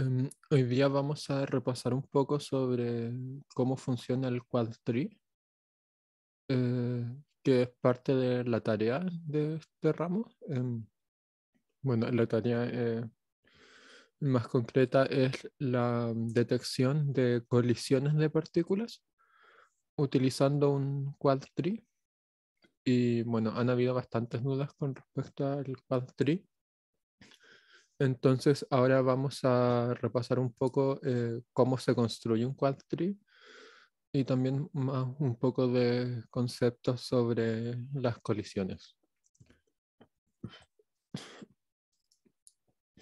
Em, hoy día vamos a repasar un poco sobre cómo funciona el Quadtree, eh, que es parte de la tarea de este ramo. Em, bueno, la tarea eh, más concreta es la detección de colisiones de partículas utilizando un Quadtree. Y bueno, han habido bastantes dudas con respecto al Quadtree entonces, ahora vamos a repasar un poco eh, cómo se construye un quadtree y también un poco de conceptos sobre las colisiones.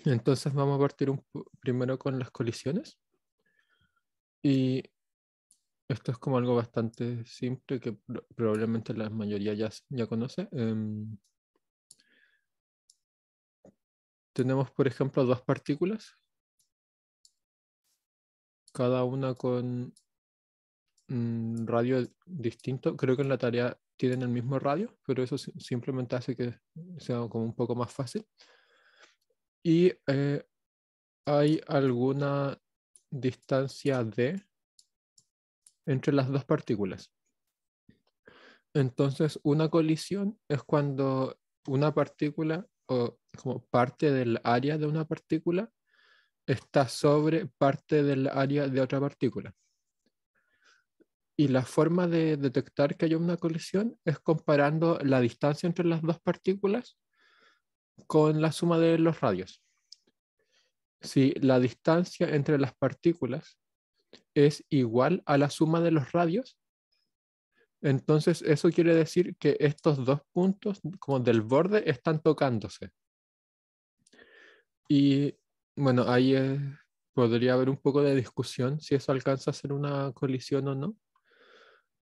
Entonces vamos a partir primero con las colisiones. Y esto es como algo bastante simple que probablemente la mayoría ya, conoce. Em, tenemos, por ejemplo, dos partículas, cada una con un mm, radio distinto. Creo que en la tarea tienen el mismo radio, pero eso simplemente hace que sea como un poco más fácil. Y eh, hay alguna distancia D entre las dos partículas. Entonces, una colisión es cuando una partícula o como parte del área de una partícula está sobre parte del área de otra partícula. Y la forma de detectar que hay una colisión es comparando la distancia entre las dos partículas con la suma de los radios. Si la distancia entre las partículas es igual a la suma de los radios, entonces eso quiere decir que estos dos puntos como del borde están tocándose. Y bueno, ahí eh, podría haber un poco de discusión si eso alcanza a ser una colisión o no.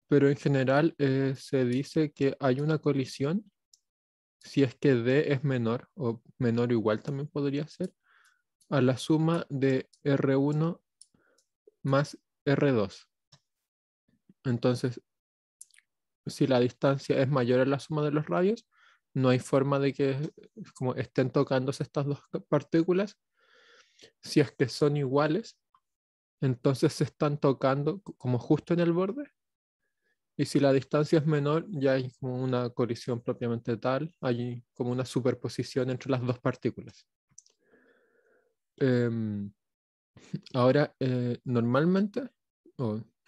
Pero en general eh, se dice que hay una colisión si es que D es menor o menor o igual también podría ser a la suma de R1 más R2. Entonces, si la distancia es mayor a la suma de los radios, no hay forma de que como estén tocándose estas dos partículas. Si es que son iguales, entonces se están tocando como justo en el borde. Y si la distancia es menor, ya hay como una colisión propiamente tal, hay como una superposición entre las dos partículas. Em, ahora, eh, normalmente,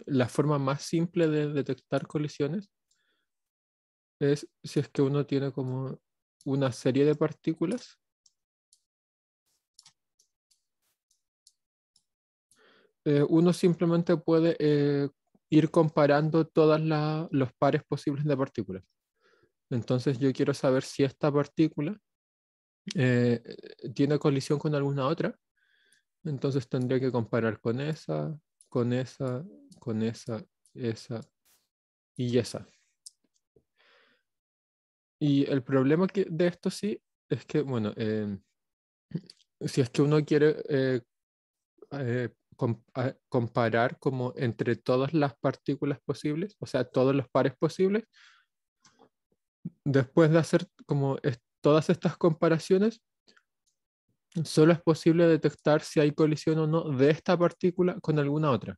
la forma más simple de detectar colisiones es si es que uno tiene como una serie de partículas eh, uno simplemente puede eh, ir comparando todos los pares posibles de partículas. Entonces yo quiero saber si esta partícula eh, tiene colisión con alguna otra. Entonces tendría que comparar con esa, con esa, con esa, esa y esa. Y el problema que, de esto sí es que, bueno, em, si es que uno quiere eh, eh, ah, comparar como entre todas las partículas posibles, o sea, todos los pares posibles, después de hacer como todas estas comparaciones, solo es posible detectar si hay colisión o no de esta partícula con alguna otra.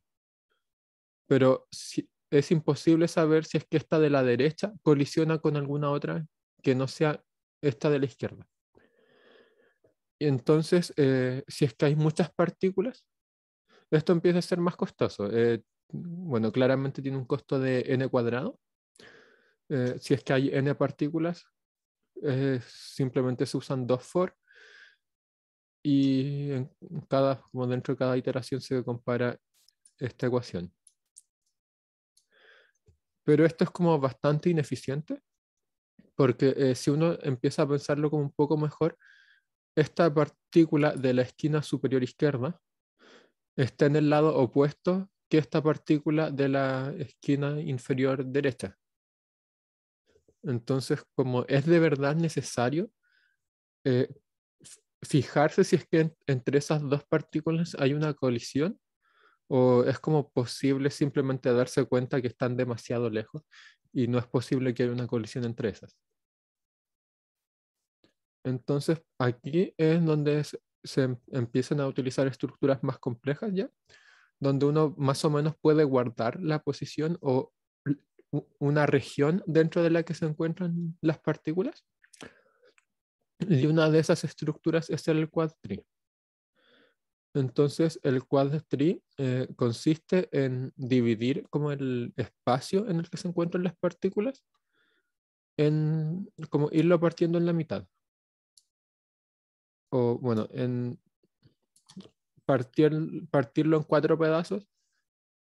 Pero si, es imposible saber si es que esta de la derecha colisiona con alguna otra que no sea esta de la izquierda. Y entonces, eh, si es que hay muchas partículas, esto empieza a ser más costoso. Eh, bueno, claramente tiene un costo de n cuadrado. Eh, si es que hay n partículas, simplemente se usan dos for y en cada, como dentro de cada iteración se compara esta ecuación. Pero esto es como bastante ineficiente, porque eh, si uno empieza a pensarlo como un poco mejor, esta partícula de la esquina superior izquierda está en el lado opuesto que esta partícula de la esquina inferior derecha. Entonces, como es de verdad necesario eh, fijarse si es que entre esas dos partículas hay una colisión ¿O es como posible simplemente darse cuenta que están demasiado lejos y no es posible que haya una colisión entre esas? Entonces, aquí es donde se, em, empiezan a utilizar estructuras más complejas ya, donde uno más o menos puede guardar la posición o una región dentro de la que se encuentran las partículas. Y una de esas estructuras es el quadtree. Entonces, el quad tree eh, consiste en dividir como el espacio en el que se encuentran las partículas, en como irlo partiendo en la mitad. O bueno, en partirlo en cuatro pedazos,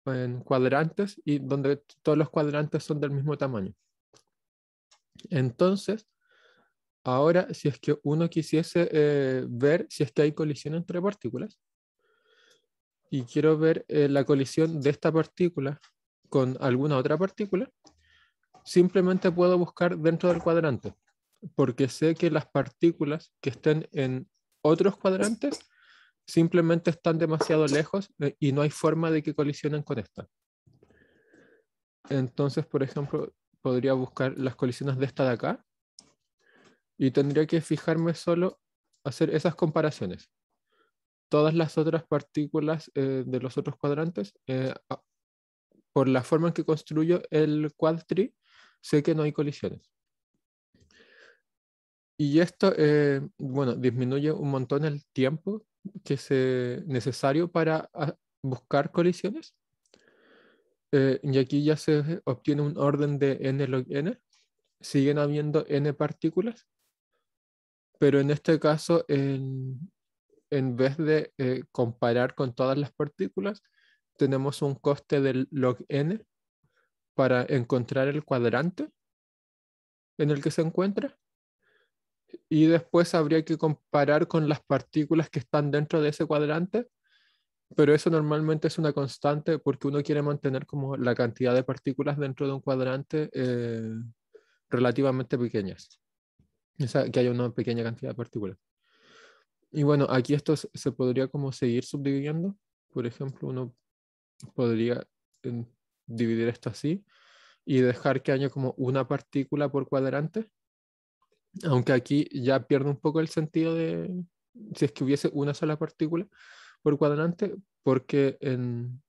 en cuadrantes, y donde todos los cuadrantes son del mismo tamaño. Entonces, ahora si es que uno quisiese eh, ver si es que hay colisión entre partículas, y quiero ver eh, la colisión de esta partícula con alguna otra partícula, simplemente puedo buscar dentro del cuadrante, porque sé que las partículas que estén en otros cuadrantes simplemente están demasiado lejos eh, y no hay forma de que colisionen con esta. Entonces, por ejemplo, podría buscar las colisiones de esta de acá y tendría que fijarme solo hacer esas comparaciones todas las otras partículas eh, de los otros cuadrantes, eh, por la forma en que construyo el quad sé que no hay colisiones. Y esto, eh, bueno, disminuye un montón el tiempo que es necesario para ah, buscar colisiones. y aquí ya se obtiene un orden de n log n. Siguen habiendo n partículas, pero en este caso en, en vez de eh, comparar con todas las partículas, tenemos un coste del log n para encontrar el cuadrante en el que se encuentra. Y después habría que comparar con las partículas que están dentro de ese cuadrante, pero eso normalmente es una constante porque uno quiere mantener como la cantidad de partículas dentro de un cuadrante eh, relativamente pequeñas. que haya una pequeña cantidad de partículas. Y bueno, aquí esto se podría como seguir subdividiendo. Por ejemplo, uno podría dividir esto así y dejar que haya como una partícula por cuadrante. Aunque aquí ya pierde un poco el sentido de si es que hubiese una sola partícula por cuadrante, porque en,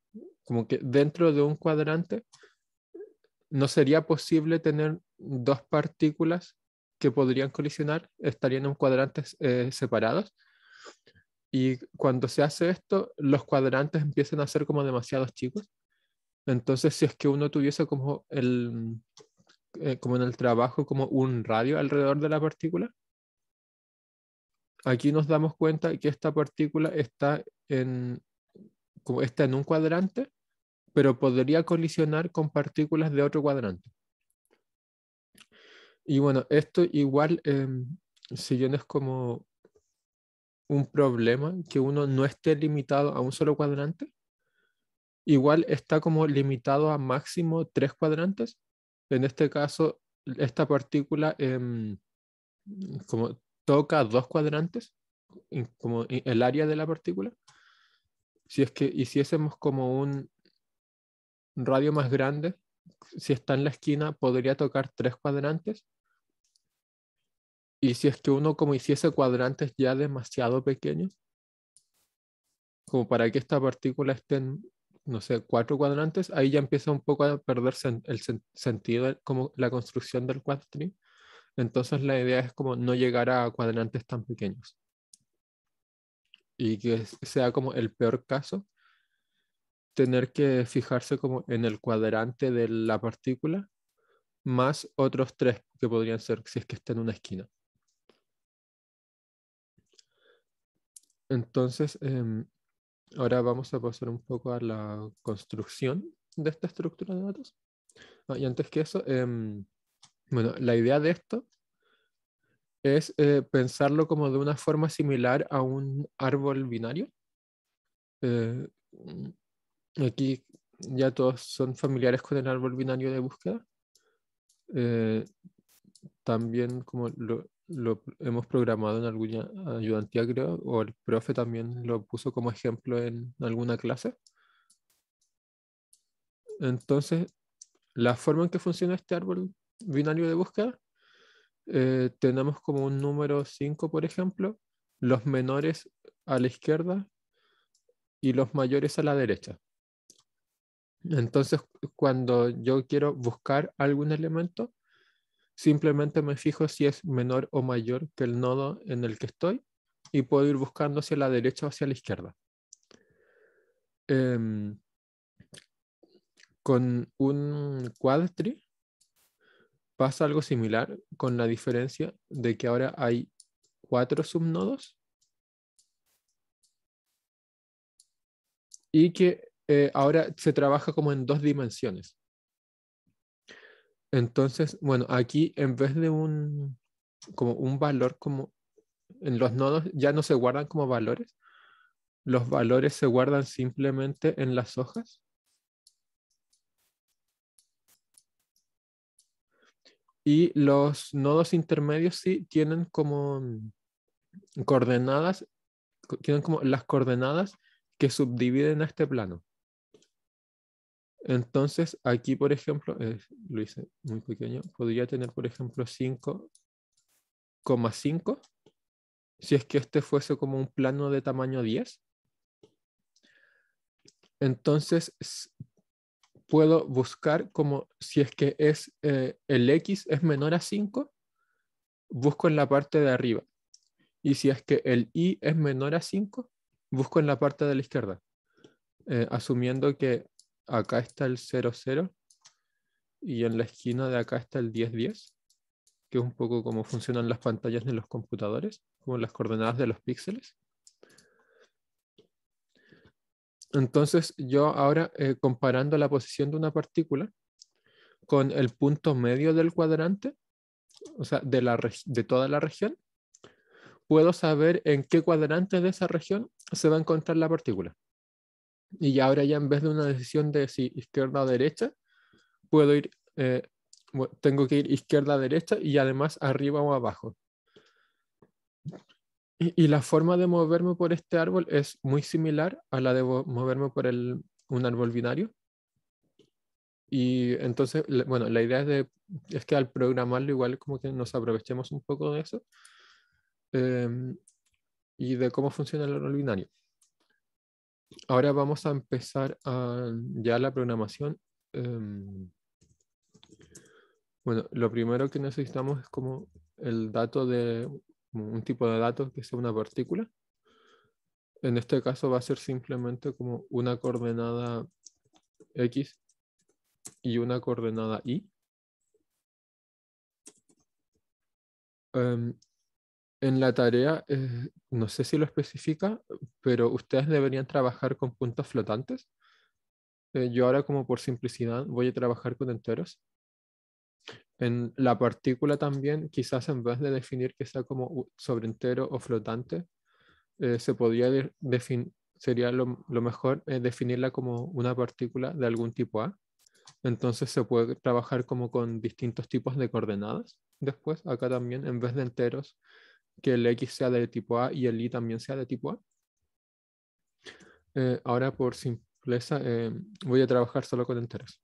como que dentro de un cuadrante no sería posible tener dos partículas que podrían colisionar, estarían en cuadrantes eh, separados, y cuando se hace esto, los cuadrantes empiezan a ser como demasiados chicos. Entonces, si es que uno tuviese como, el, eh, como en el trabajo, como un radio alrededor de la partícula, aquí nos damos cuenta que esta partícula está en, como está en un cuadrante, pero podría colisionar con partículas de otro cuadrante. Y bueno, esto igual, em, si yo no es como un problema que uno no esté limitado a un solo cuadrante? Igual está como limitado a máximo tres cuadrantes. En este caso, esta partícula em, como toca dos cuadrantes, como el área de la partícula. Si es que hiciésemos como un radio más grande, si está en la esquina, podría tocar tres cuadrantes y si es que uno como hiciese cuadrantes ya demasiado pequeños, como para que esta partícula esté en, no sé, cuatro cuadrantes, ahí ya empieza un poco a perderse el sentido, como la construcción del quadstring. Entonces la idea es como no llegar a cuadrantes tan pequeños. Y que sea como el peor caso, tener que fijarse como en el cuadrante de la partícula, más otros tres que podrían ser si es que está en una esquina. Entonces, em, ahora vamos a pasar un poco a la construcción de esta estructura de datos. Ah, y antes que eso, em, bueno, la idea de esto es eh, pensarlo como de una forma similar a un árbol binario. Eh, aquí ya todos son familiares con el árbol binario de búsqueda. Eh, también como lo, lo hemos programado en alguna ayudantía, creo, o el profe también lo puso como ejemplo en alguna clase. Entonces, la forma en que funciona este árbol binario de búsqueda, eh, tenemos como un número 5, por ejemplo, los menores a la izquierda y los mayores a la derecha. Entonces, cuando yo quiero buscar algún elemento, Simplemente me fijo si es menor o mayor que el nodo en el que estoy y puedo ir buscando hacia la derecha o hacia la izquierda. Em, con un quadtree pasa algo similar con la diferencia de que ahora hay cuatro subnodos y que eh, ahora se trabaja como en dos dimensiones. Entonces, bueno, aquí en vez de un, como un valor como en los nodos ya no se guardan como valores, los valores se guardan simplemente en las hojas. Y los nodos intermedios sí tienen como coordenadas, tienen como las coordenadas que subdividen a este plano. Entonces, aquí, por ejemplo, eh, lo hice muy pequeño, podría tener, por ejemplo, 5,5 si es que este fuese como un plano de tamaño 10. Entonces, puedo buscar como si es que es eh, el x es menor a 5, busco en la parte de arriba. Y si es que el y es menor a 5, busco en la parte de la izquierda. Eh, asumiendo que acá está el 00 y en la esquina de acá está el 1010, que es un poco como funcionan las pantallas de los computadores, como las coordenadas de los píxeles. Entonces yo ahora eh, comparando la posición de una partícula con el punto medio del cuadrante, o sea, de, la de toda la región, puedo saber en qué cuadrante de esa región se va a encontrar la partícula. Y ahora ya en vez de una decisión de si izquierda o derecha, puedo ir, eh, tengo que ir izquierda, o derecha y además arriba o abajo. Y, la forma de moverme por este árbol es muy similar a la de moverme por un árbol binario. Y entonces, bueno, la idea es, es que al programarlo igual como que nos aprovechemos un poco de eso em, y de cómo funciona el árbol binario ahora vamos a empezar ya la programación. Em, bueno, lo primero que necesitamos es como el dato de un tipo de datos que sea una partícula. En este caso va a ser simplemente como una coordenada X y una coordenada Y. Em, en la tarea, eh, no sé si lo especifica, pero ustedes deberían trabajar con puntos flotantes. Eh, yo ahora como por simplicidad voy a trabajar con enteros. En la partícula también, quizás en vez de definir que sea como sobre entero o flotante, eh, se podría sería lo, lo mejor definirla como una partícula de algún tipo A. Entonces se puede trabajar como con distintos tipos de coordenadas. Después, acá también, en vez de enteros, que el X sea de tipo A y el Y también sea de tipo A. Eh, ahora por simpleza eh, voy a trabajar solo con enteros.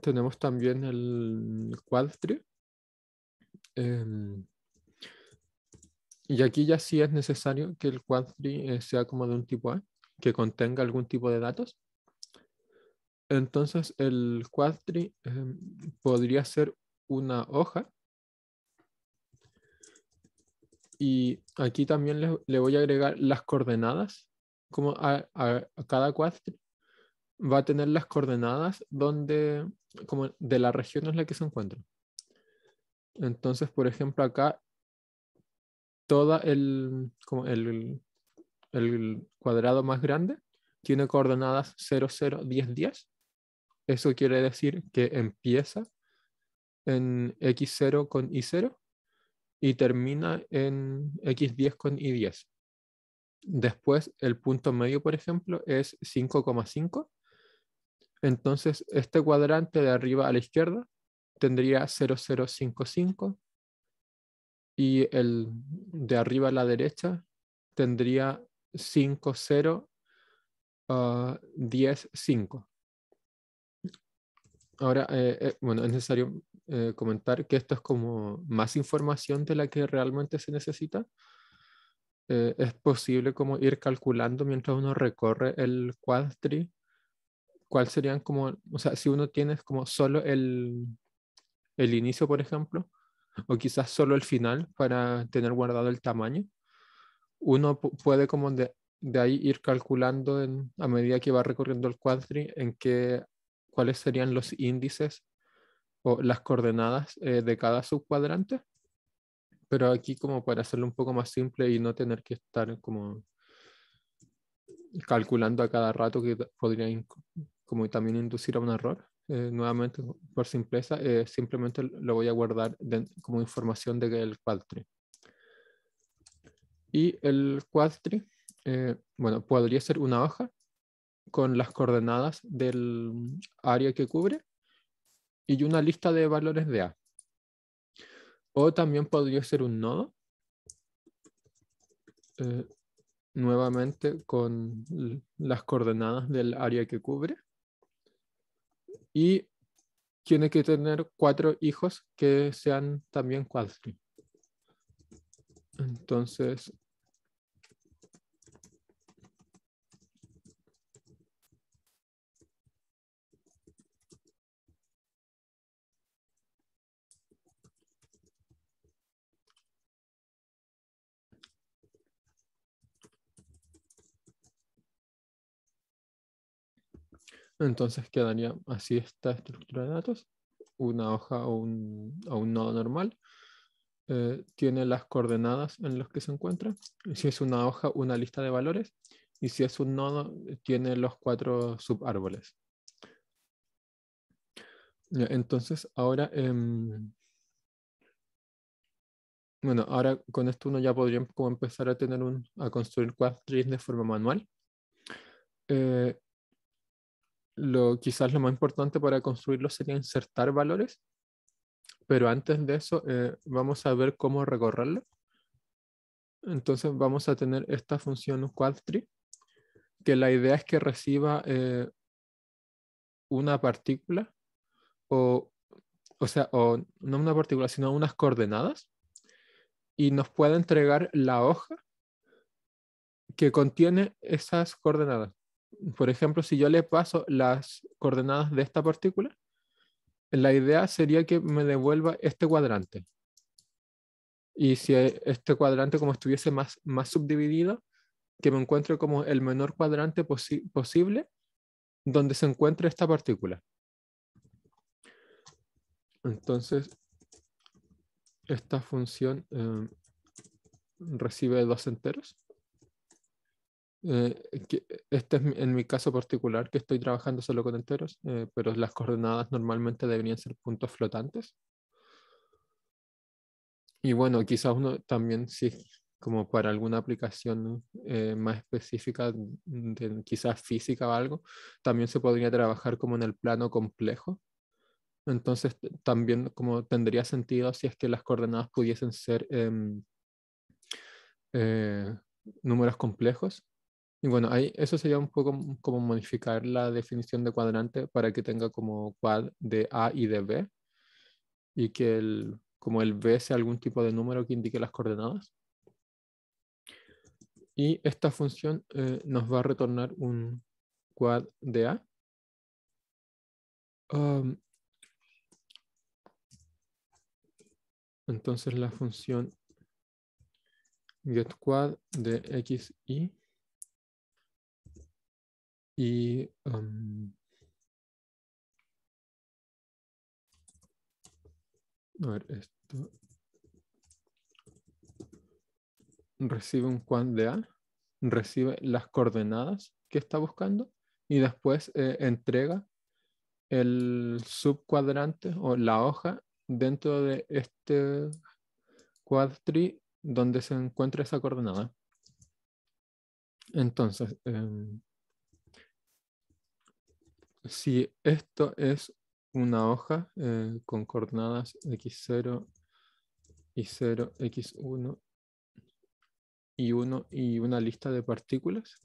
Tenemos también el quadtree. Em, y aquí ya sí es necesario que el quadtree eh, sea como de un tipo A, que contenga algún tipo de datos. Entonces el quadtree em, podría ser una hoja y aquí también le, voy a agregar las coordenadas, como a, cada cuadro va a tener las coordenadas donde, como de la región en la que se encuentra. Entonces, por ejemplo, acá todo el, como el, el, cuadrado más grande tiene coordenadas 0, 0, 10, 10. Eso quiere decir que empieza en x0 con y0 y termina en X10 con Y10. Después, el punto medio, por ejemplo, es 5,5. Entonces, este cuadrante de arriba a la izquierda tendría 0055 y el de arriba a la derecha tendría 50 Ahora, eh, eh, bueno, es necesario eh, comentar que esto es como más información de la que realmente se necesita. es posible como ir calculando mientras uno recorre el quadtree cuál serían como, o sea, si uno tiene como solo el, el inicio, por ejemplo, o quizás solo el final para tener guardado el tamaño, uno puede como de, ahí ir calculando a medida que va recorriendo el quadri en qué cuáles serían los índices o las coordenadas eh, de cada subcuadrante. Pero aquí como para hacerlo un poco más simple y no tener que estar como calculando a cada rato que podría como también inducir a un error. Eh, nuevamente, por simpleza, eh, simplemente lo voy a guardar como información del de Y el quadtree, bueno, podría ser una hoja con las coordenadas del mm, área que cubre y una lista de valores de A. O también podría ser un nodo. Eh, nuevamente con las coordenadas del área que cubre. Y tiene que tener cuatro hijos que sean también quadri. Entonces, Entonces quedaría así esta estructura de datos, una hoja o un, nodo normal. Eh, tiene las coordenadas en las que se encuentra. Si es una hoja, una lista de valores. Y si es un nodo, tiene los cuatro subárboles. Entonces, ahora... Em, bueno, ahora con esto uno ya podría como empezar a tener un, a construir quadtrees de forma manual. Eh, quizás lo más importante para construirlo sería insertar valores, pero antes de eso eh, vamos a ver cómo recorrerlo. Entonces vamos a tener esta función quadtree, que la idea es que reciba eh, una partícula, o, o sea, o, no una partícula, sino unas coordenadas, y nos pueda entregar la hoja que contiene esas coordenadas por ejemplo, si yo le paso las coordenadas de esta partícula, la idea sería que me devuelva este cuadrante. Y si este cuadrante como estuviese más, más subdividido, que me encuentre como el menor cuadrante posible donde se encuentre esta partícula. Entonces, esta función eh, recibe dos enteros. Eh, que eh, este es en mi caso particular que estoy trabajando solo con enteros, eh, pero las coordenadas normalmente deberían ser puntos flotantes. Y bueno, quizás uno también, sí, como para alguna aplicación más específica, de, quizás física o algo, también se podría trabajar como en el plano complejo. Entonces también como tendría sentido si es que las coordenadas pudiesen ser em, números complejos y bueno, ahí eso sería un poco mm, como modificar la definición de cuadrante para que tenga como quad de A y de B y que el, como el B sea algún tipo de número que indique las coordenadas. Y esta función eh, nos va a retornar un quad de A. entonces la función getQuad de x, y y um, a ver, esto recibe un quad de A, recibe las coordenadas que está buscando y después eh, entrega el subcuadrante o la hoja dentro de este quad tree donde se encuentra esa coordenada. Entonces, em, si esto es una hoja eh, con coordenadas x0 y 0, x1 y 1 y una lista de partículas,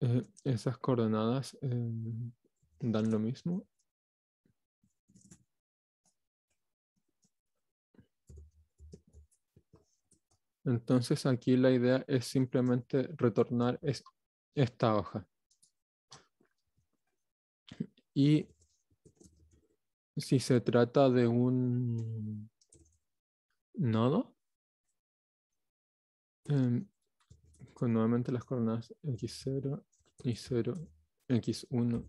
eh, esas coordenadas em, dan lo mismo. Entonces aquí la idea es simplemente retornar esta hoja. Y si se trata de un nodo, em, con nuevamente las coordenadas x0, y0, x1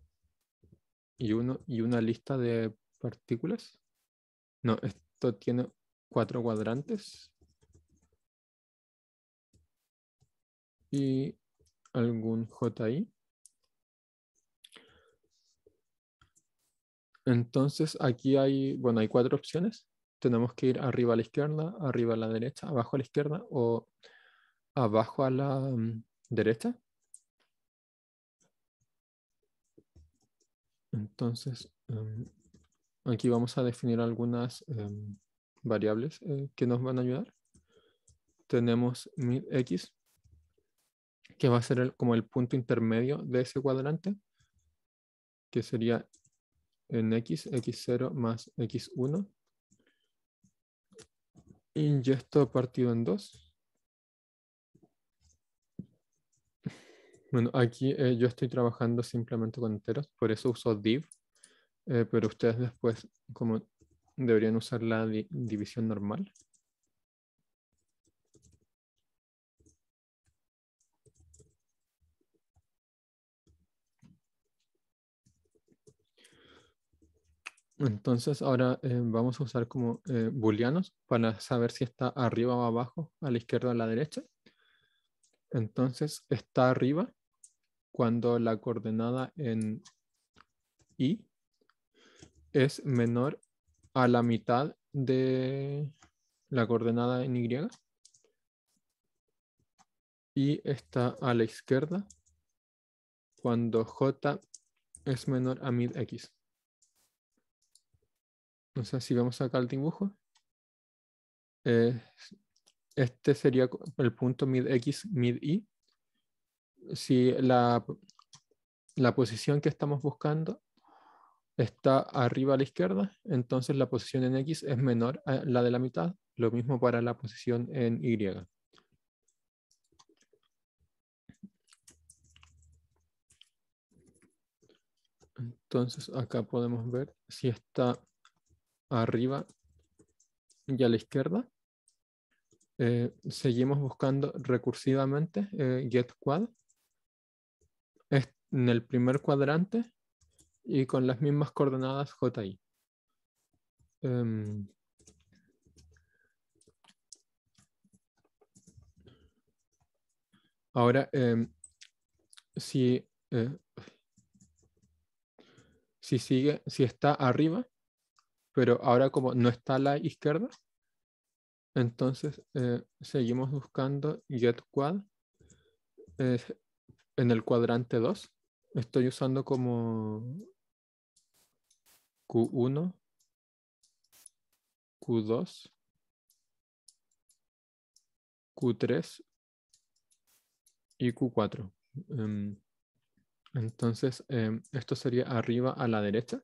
y 1 y una lista de partículas. No, esto tiene cuatro cuadrantes. Y algún JI. Entonces aquí hay, bueno, hay cuatro opciones. Tenemos que ir arriba a la izquierda, arriba a la derecha, abajo a la izquierda o abajo a la mm, derecha. Entonces, em, aquí vamos a definir algunas em, variables eh, que nos van a ayudar. Tenemos x, que va a ser como el punto intermedio de ese cuadrante, que sería en x, x0 más x1. Y partido en 2. Bueno, aquí eh, yo estoy trabajando simplemente con enteros, por eso uso div, eh, pero ustedes después como deberían usar la división normal. Entonces ahora eh, vamos a usar como eh, booleanos para saber si está arriba o abajo, a la izquierda o a la derecha. Entonces está arriba cuando la coordenada en y es menor a la mitad de la coordenada en y. Y está a la izquierda cuando j es menor a mid x. Entonces si vemos acá el dibujo, eh, este sería el punto mid x, mid y. Si la, la posición que estamos buscando está arriba a la izquierda, entonces la posición en X es menor a la de la mitad, lo mismo para la posición en Y. Entonces acá podemos ver si está arriba y a la izquierda. Eh, seguimos buscando recursivamente eh, get quad en el primer cuadrante y con las mismas coordenadas ji. Em, ahora, em, si, eh, si sigue, si está arriba, pero ahora como no está a la izquierda, entonces eh, seguimos buscando get quad eh, en el cuadrante 2. Estoy usando como Q1, Q2, Q3 y Q4. Em, entonces, em, esto sería arriba a la derecha.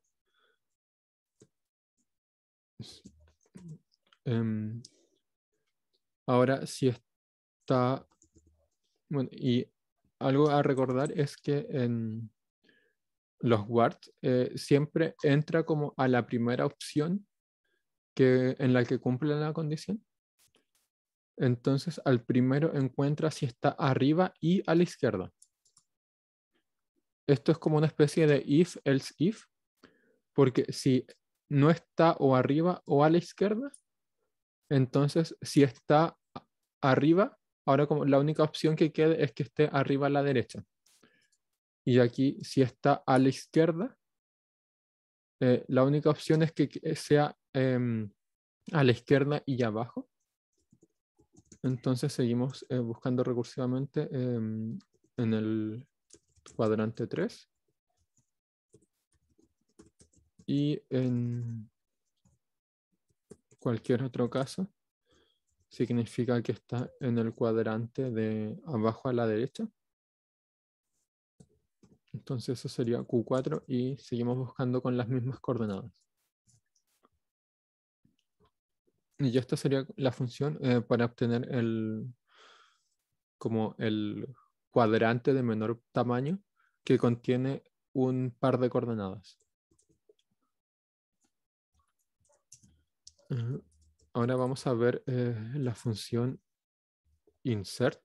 Em, ahora, si está... Bueno, y algo a recordar es que en los WART eh, siempre entra como a la primera opción que, en la que cumple la condición. Entonces, al primero encuentra si está arriba y a la izquierda. Esto es como una especie de if, else if, porque si no está o arriba o a la izquierda, entonces si está arriba, ahora como la única opción que quede es que esté arriba a la derecha. Y aquí si está a la izquierda, eh, la única opción es que sea em, a la izquierda y abajo. Entonces seguimos eh, buscando recursivamente em, en el cuadrante 3. Y en cualquier otro caso, significa que está en el cuadrante de abajo a la derecha. Entonces eso sería Q4 y seguimos buscando con las mismas coordenadas. Y esta sería la función eh, para obtener el, como el cuadrante de menor tamaño que contiene un par de coordenadas. ahora vamos a ver eh, la función insert.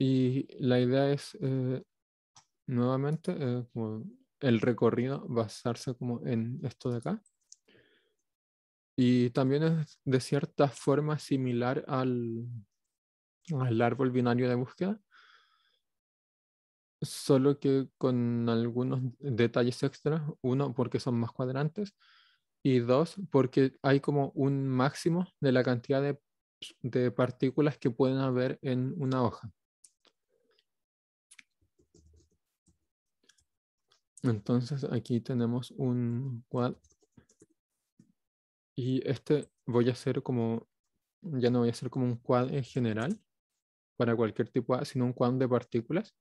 Y la idea es, eh, nuevamente, eh, el recorrido basarse como en esto de acá. Y también es de cierta forma similar al, al árbol binario de búsqueda, solo que con algunos detalles extras. Uno, porque son más cuadrantes y dos, porque hay como un máximo de la cantidad pues, de, partículas que pueden haber en una hoja. Entonces aquí tenemos un quad. Y este voy a hacer como, ya no voy a hacer como un quad en general para cualquier tipo sino un quad de partículas.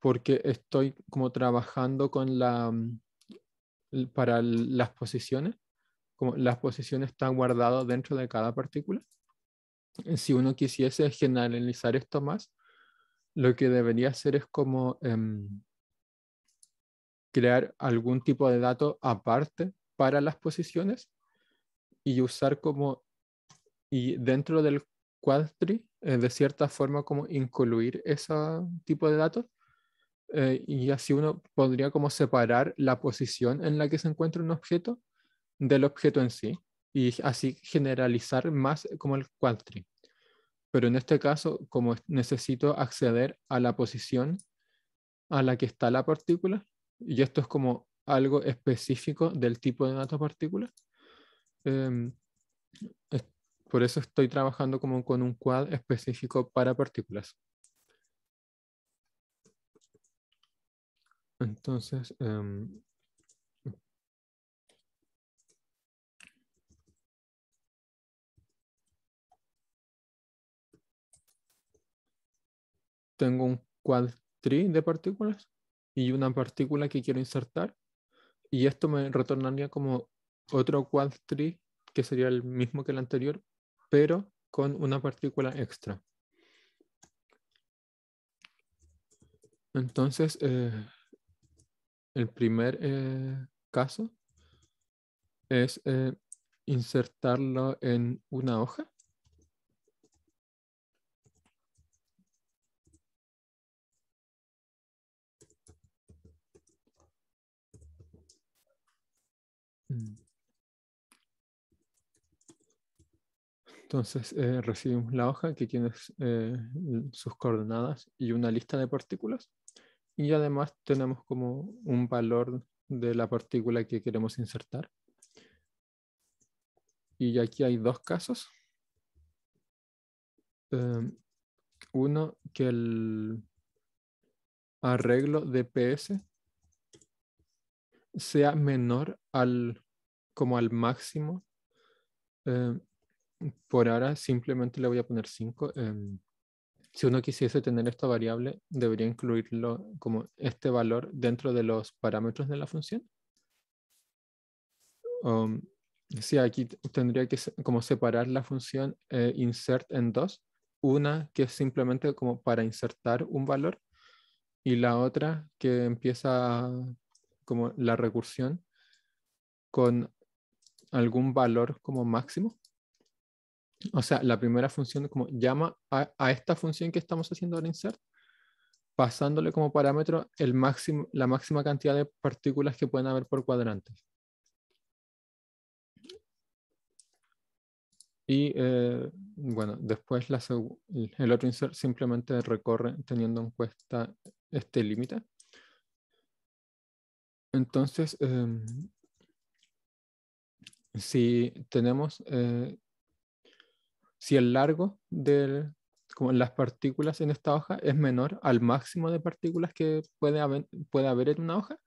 Porque estoy como trabajando con la mm, para las posiciones, como las posiciones están guardadas dentro de cada partícula. Si uno quisiese generalizar esto más, lo que debería hacer es como em, crear algún tipo de dato aparte para las posiciones y usar como, y dentro del quadtree eh, de cierta forma como incluir ese tipo de datos eh, y así uno podría como separar la posición en la que se encuentra un objeto del objeto en sí y así generalizar más como el quadtree. Pero en este caso, como necesito acceder a la posición a la que está la partícula, y esto es como algo específico del tipo de datos em, eh, por eso estoy trabajando como con un quad específico para partículas. Entonces, em, tengo un quadtree de partículas y una partícula que quiero insertar y esto me retornaría como otro quadtree que sería el mismo que el anterior, pero con una partícula extra. Entonces, eh, el primer eh, caso es eh, insertarlo en una hoja. Mm. Entonces eh, recibimos la hoja que tiene sus coordenadas y una lista de partículas y además tenemos como un valor de la partícula que queremos insertar. Y aquí hay dos casos. Em, uno, que el arreglo de PS sea menor al, como al máximo. Em, por ahora simplemente le voy a poner 5 si uno quisiese tener esta variable, debería incluirlo como este valor dentro de los parámetros de la función. Um, sí, aquí tendría que como separar la función eh, insert en dos. Una que es simplemente como para insertar un valor y la otra que empieza como la recursión con algún valor como máximo. O sea, la primera función como llama a, esta función que estamos haciendo el insert, pasándole como parámetro el máximo, la máxima cantidad de partículas que pueden haber por cuadrante. Y eh, bueno, después el otro insert simplemente recorre teniendo en cuenta este límite. Entonces, em, si tenemos eh, si el largo de las partículas en esta hoja es menor al máximo de partículas que puede haber, en una hoja,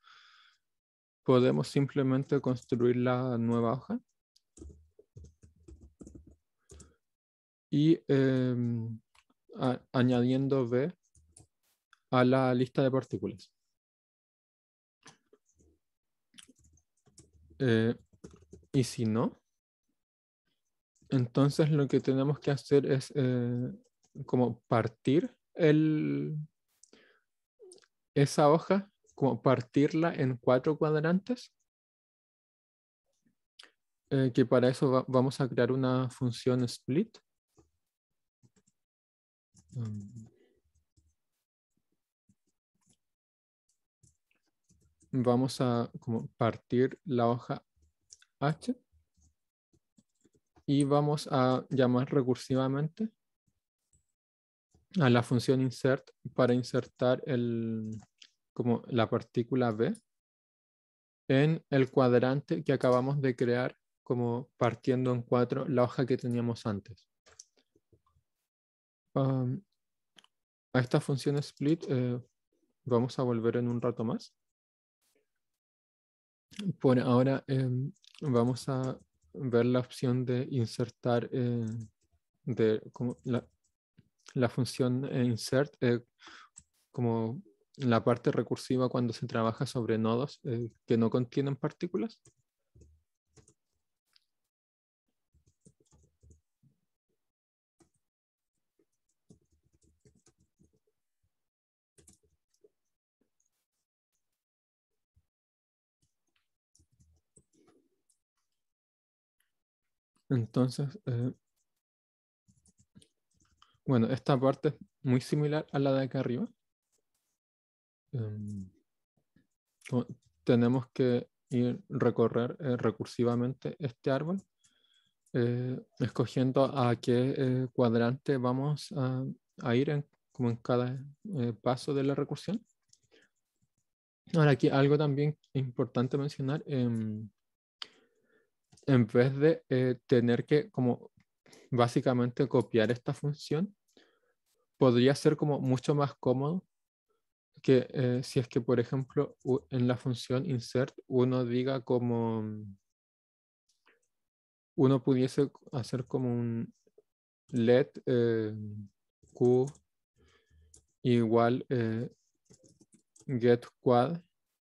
podemos simplemente construir la nueva hoja. Y em, añadiendo B a la lista de partículas. Eh, y si no, entonces lo que tenemos que hacer es eh, como partir esa hoja, como partirla en cuatro cuadrantes. Eh, que para eso vamos a crear una función split. Vamos a como partir la hoja H y vamos a llamar recursivamente a la función insert para insertar el, como la partícula B en el cuadrante que acabamos de crear como partiendo en cuatro la hoja que teníamos antes. a esta función split eh, vamos a volver en un rato más. Por ahora em, vamos a ver la opción de insertar, eh, de la, función eh, insert, eh, como la parte recursiva cuando se trabaja sobre nodos que no contienen partículas. Entonces, eh, bueno, esta parte es muy similar a la de acá arriba. Em, tenemos que ir recorrer eh, recursivamente este árbol, eh, escogiendo a qué cuadrante vamos a, ir en, como en cada paso de la recursión. Ahora aquí algo también importante mencionar. Em, en vez de eh, tener que como básicamente copiar esta función, podría ser como mucho más cómodo que eh, si es que, por ejemplo, en la función insert uno diga como, mm, uno pudiese hacer como un let eh, q igual get quad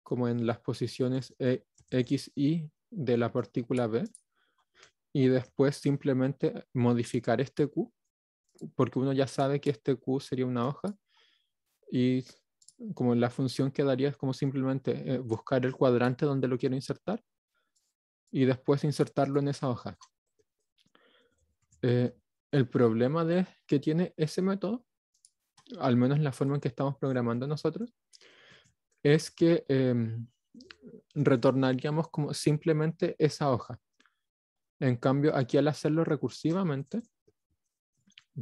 como en las posiciones e, x, y de la partícula B y después simplemente modificar este Q, porque uno ya sabe que este Q sería una hoja y como la función quedaría. es como simplemente eh, buscar el cuadrante donde lo quiero insertar y después insertarlo en esa hoja. Eh, el problema de, que tiene ese método, al menos la forma en que estamos programando nosotros, es que em, retornaríamos como simplemente esa hoja. En cambio, aquí al hacerlo recursivamente,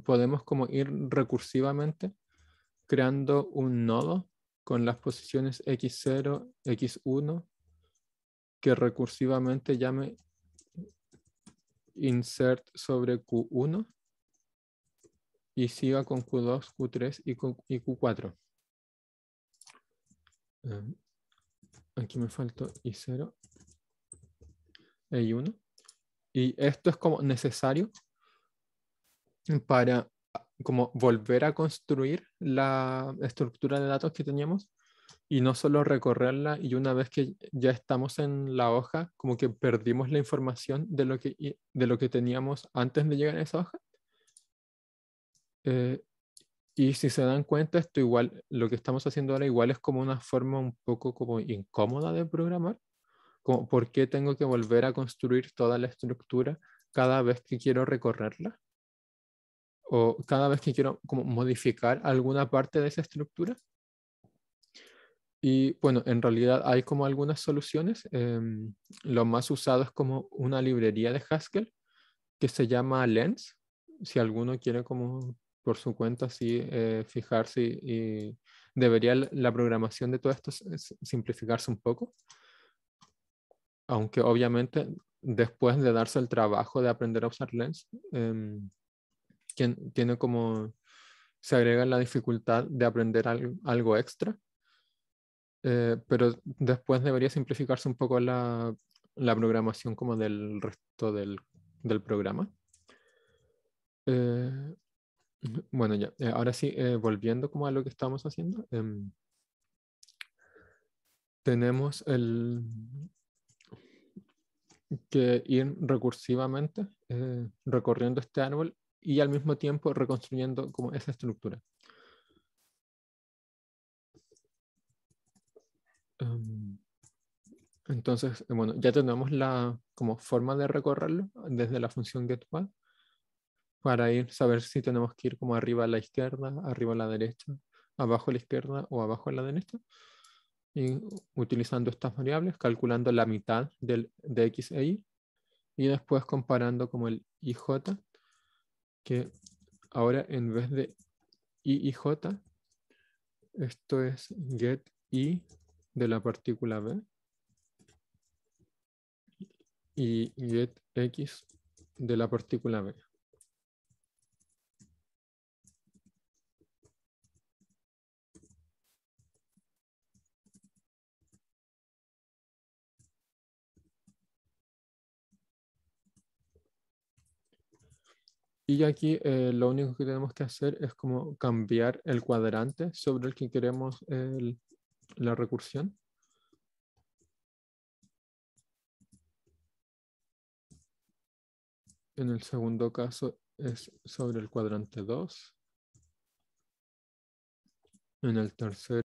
podemos como ir recursivamente creando un nodo con las posiciones x0, x1, que recursivamente llame insert sobre q1 y siga con q2, q3 y, q, 4 Aquí me faltó I0 e I1. Y esto es como necesario para como volver a construir la estructura de datos que teníamos y no solo recorrerla y una vez que ya estamos en la hoja, como que perdimos la información de lo que, de lo que teníamos antes de llegar a esa hoja. Eh, y si se dan cuenta, esto igual, lo que estamos haciendo ahora igual es como una forma un poco como incómoda de programar. Como, ¿Por qué tengo que volver a construir toda la estructura cada vez que quiero recorrerla? ¿O cada vez que quiero como modificar alguna parte de esa estructura? Y bueno, en realidad hay como algunas soluciones. Em, lo más usado es como una librería de Haskell que se llama Lens. Si alguno quiere como por su cuenta sí eh, fijarse y, debería la, programación de todo esto simplificarse un poco, aunque obviamente después de darse el trabajo de aprender a usar Lens, em, tiene como, se agrega la dificultad de aprender algo, extra, eh, pero después debería simplificarse un poco la, la programación como del resto del, del programa. Eh, bueno, ya, eh, ahora sí, eh, volviendo como a lo que estamos haciendo, em, tenemos el que ir recursivamente eh, recorriendo este árbol y al mismo tiempo reconstruyendo como esa estructura. Em, entonces, bueno, ya tenemos la como forma de recorrerlo desde la función getPath para ir, saber si tenemos que ir como arriba a la izquierda, arriba a la derecha, abajo a la izquierda o abajo a la derecha. Y utilizando estas variables, calculando la mitad del, de x e y, y después comparando como el ij, que ahora en vez de i y j, esto es get i de la partícula b y get x de la partícula b. Y aquí eh, lo único que tenemos que hacer es como cambiar el cuadrante sobre el que queremos la recursión. En el segundo caso es sobre el cuadrante 2. En el tercero